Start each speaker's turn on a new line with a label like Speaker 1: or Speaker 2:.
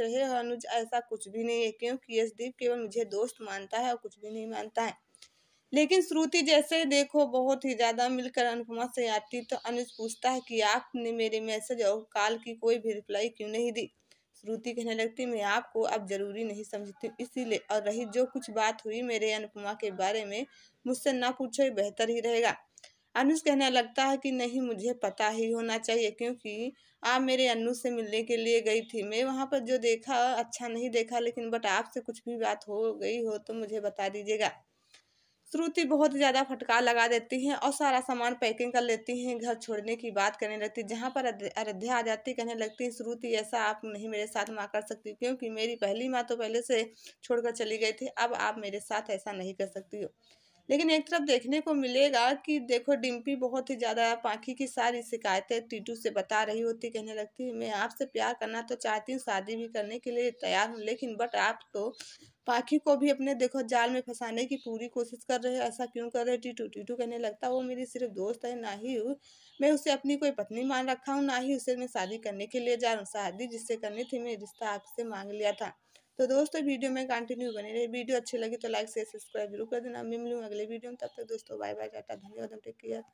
Speaker 1: रहे अनुज ऐसा कुछ भी नहीं है क्योंकि यशदीप केवल मुझे दोस्त मानता है और कुछ भी नहीं मानता है लेकिन श्रुति जैसे देखो बहुत ही ज़्यादा मिलकर अनुपमा से आती तो अनुज पूछता है कि आपने मेरे मैसेज और कॉल की कोई भी रिप्लाई क्यों नहीं दी श्रुति कहने लगती मैं आपको अब जरूरी नहीं समझती इसीलिए और रही जो कुछ बात हुई मेरे अनुपमा के बारे में मुझसे ना पूछो बेहतर ही रहेगा अनुज कहने लगता है कि नहीं मुझे पता ही होना चाहिए क्योंकि आप मेरे अनु से मिलने के लिए गई थी मैं वहाँ पर जो देखा अच्छा नहीं देखा लेकिन बट आपसे कुछ भी बात हो गई हो तो मुझे बता दीजिएगा श्रुति बहुत ज़्यादा फटकार लगा देती हैं और सारा सामान पैकिंग कर लेती हैं घर छोड़ने की बात करने लगती जहाँ पर अयोध्या आ जाती कहने लगती है श्रुति ऐसा आप नहीं मेरे साथ माँ कर सकती क्योंकि मेरी पहली माँ तो पहले से छोड़कर चली गई थी अब आप मेरे साथ ऐसा नहीं कर सकती हो लेकिन एक तरफ देखने को मिलेगा कि देखो डिम्पी बहुत ही ज़्यादा पाखी की सारी शिकायतें टीटू से बता रही होती कहने लगती है मैं आपसे प्यार करना तो चाहती हूँ शादी भी करने के लिए तैयार हूँ लेकिन बट आप तो पाखी को भी अपने देखो जाल में फंसाने की पूरी कोशिश कर रहे हो ऐसा क्यों कर रहे टीटू टीटू कहने लगता वो मेरी सिर्फ दोस्त है ना ही मैं उसे अपनी कोई पत्नी मान रखा हूँ ना ही उसे मैं शादी करने के लिए जा रहा हूँ शादी जिससे करनी थी मैं रिश्ता आपसे मांग लिया था तो दोस्तों वीडियो में कंटिन्यू बने रहे वीडियो अच्छी लगी तो लाइक से सब्सक्राइब जरूर कर देना मैं मिलूँ अगले वीडियो में तब तक दोस्तों बाय बाय टाटा धन्यवाद टेक केयर